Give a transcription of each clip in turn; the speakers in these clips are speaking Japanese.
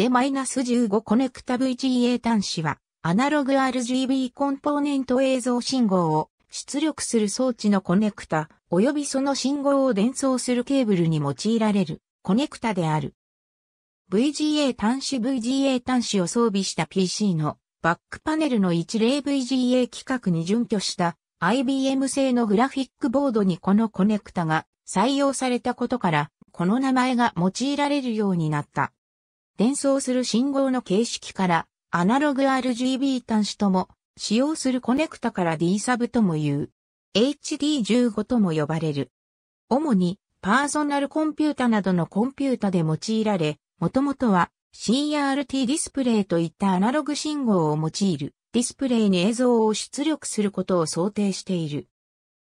ス1 5コネクタ VGA 端子は、アナログ RGB コンポーネント映像信号を出力する装置のコネクタ、及びその信号を伝送するケーブルに用いられるコネクタである。VGA 端子 VGA 端子を装備した PC のバックパネルの一例 VGA 規格に準拠した IBM 製のグラフィックボードにこのコネクタが採用されたことから、この名前が用いられるようになった。転送する信号の形式から、アナログ RGB 端子とも、使用するコネクタから D サブとも言う。HD15 とも呼ばれる。主に、パーソナルコンピュータなどのコンピュータで用いられ、もともとは CRT ディスプレイといったアナログ信号を用いるディスプレイに映像を出力することを想定している。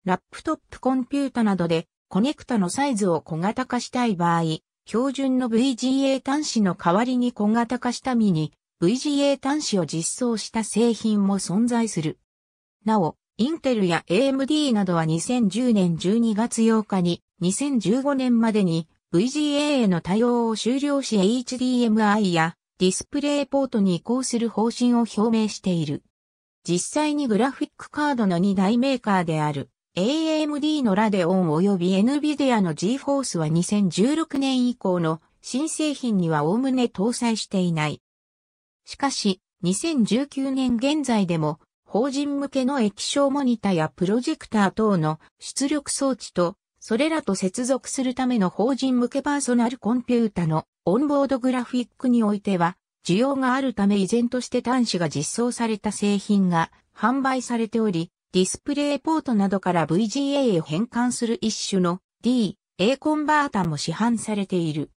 ラップトップコンピュータなどでコネクタのサイズを小型化したい場合、標準の VGA 端子の代わりに小型化したミニ VGA 端子を実装した製品も存在する。なお、インテルや AMD などは2010年12月8日に2015年までに VGA への対応を終了し HDMI やディスプレイポートに移行する方針を表明している。実際にグラフィックカードの2大メーカーである AMD のラデオン及び NVIDIA の GForce は2016年以降の新製品にはおおむね搭載していない。しかし、2019年現在でも、法人向けの液晶モニタやプロジェクター等の出力装置と、それらと接続するための法人向けパーソナルコンピュータのオンボードグラフィックにおいては、需要があるため依然として端子が実装された製品が販売されており、ディスプレイポートなどから VGA へ変換する一種の D、A コンバータも市販されている。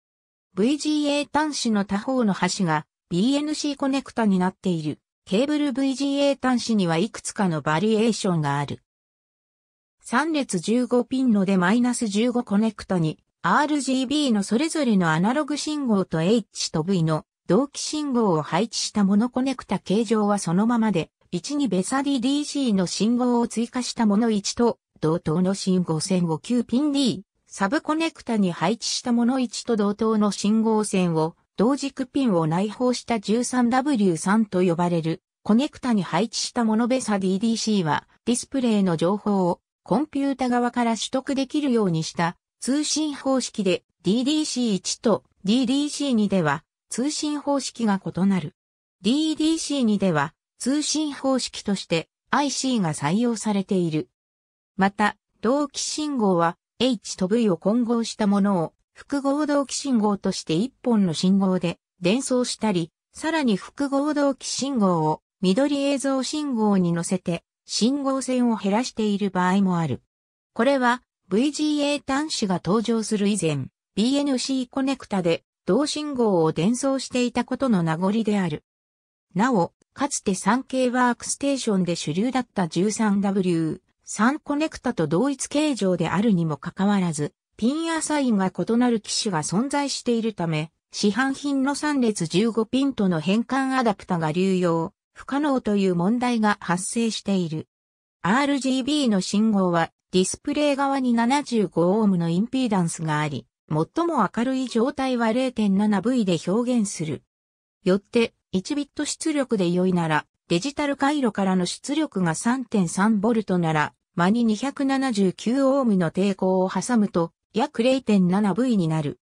VGA 端子の他方の端が BNC コネクタになっている。ケーブル VGA 端子にはいくつかのバリエーションがある。3列15ピンので -15 コネクタに RGB のそれぞれのアナログ信号と H と V の同期信号を配置したモノコネクタ形状はそのままで1にベサ DDC の信号を追加したもの1と、同等の信号線を9ピン D、サブコネクタに配置したもの1と同等の信号線を、同軸ピンを内包した 13W3 と呼ばれる、コネクタに配置したものベサ DDC は、ディスプレイの情報をコンピュータ側から取得できるようにした通信方式で DDC1 と DDC2 では通信方式が異なる。DDC2 では通信方式として IC が採用されている。また、同期信号は H と V を混合したものを複合同期信号として1本の信号で伝送したり、さらに複合同期信号を緑映像信号に乗せて信号線を減らしている場合もある。これは VGA 端子が登場する以前、BNC コネクタで同信号を伝送していたことの名残である。なお、かつて 3K ワークステーションで主流だった 13W、3コネクタと同一形状であるにもかかわらず、ピンアサインが異なる機種が存在しているため、市販品の3列15ピンとの変換アダプタが流用、不可能という問題が発生している。RGB の信号はディスプレイ側に75オームのインピーダンスがあり、最も明るい状態は 0.7V で表現する。よって、1ビット出力で良いなら、デジタル回路からの出力が 3.3V なら、間に 279Ω の抵抗を挟むと、約 0.7V になる。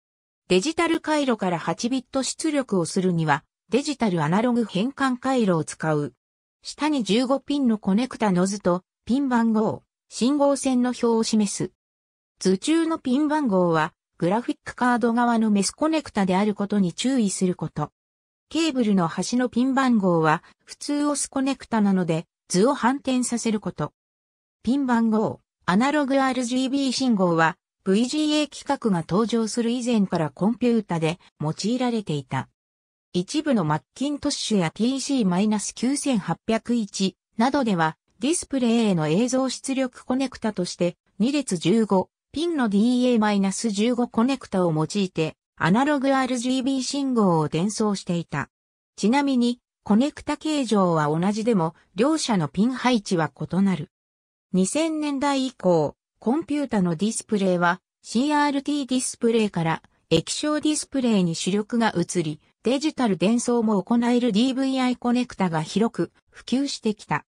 デジタル回路から8ビット出力をするには、デジタルアナログ変換回路を使う。下に15ピンのコネクタノズと、ピン番号、信号線の表を示す。図中のピン番号は、グラフィックカード側のメスコネクタであることに注意すること。ケーブルの端のピン番号は普通オスコネクタなので図を反転させること。ピン番号、アナログ RGB 信号は VGA 規格が登場する以前からコンピュータで用いられていた。一部のマッキントッシュや t c 9 8 0 1などではディスプレイへの映像出力コネクタとして2列15、ピンの DA-15 コネクタを用いてアナログ RGB 信号を伝送していた。ちなみに、コネクタ形状は同じでも、両者のピン配置は異なる。2000年代以降、コンピュータのディスプレイは CRT ディスプレイから液晶ディスプレイに主力が移り、デジタル伝送も行える DVI コネクタが広く普及してきた。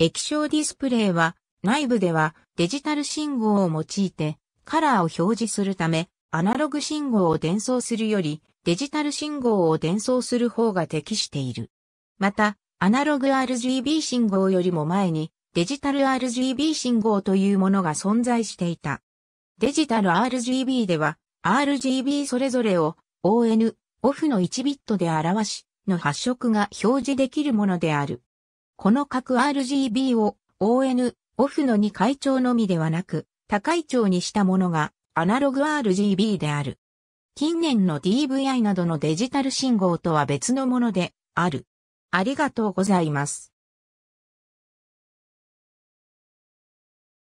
液晶ディスプレイは内部ではデジタル信号を用いてカラーを表示するためアナログ信号を伝送するよりデジタル信号を伝送する方が適している。また、アナログ RGB 信号よりも前にデジタル RGB 信号というものが存在していた。デジタル RGB では RGB それぞれを ON、OFF の1ビットで表し、の発色が表示できるものである。この各 RGB を ON、OFF の2階調のみではなく、高い調にしたものがアナログ RGB である。近年の DVI などのデジタル信号とは別のものである。ありがとうございます。